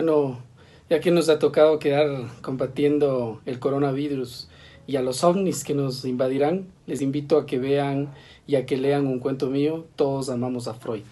Bueno, ya que nos ha tocado quedar combatiendo el coronavirus y a los ovnis que nos invadirán, les invito a que vean y a que lean un cuento mío, Todos amamos a Freud.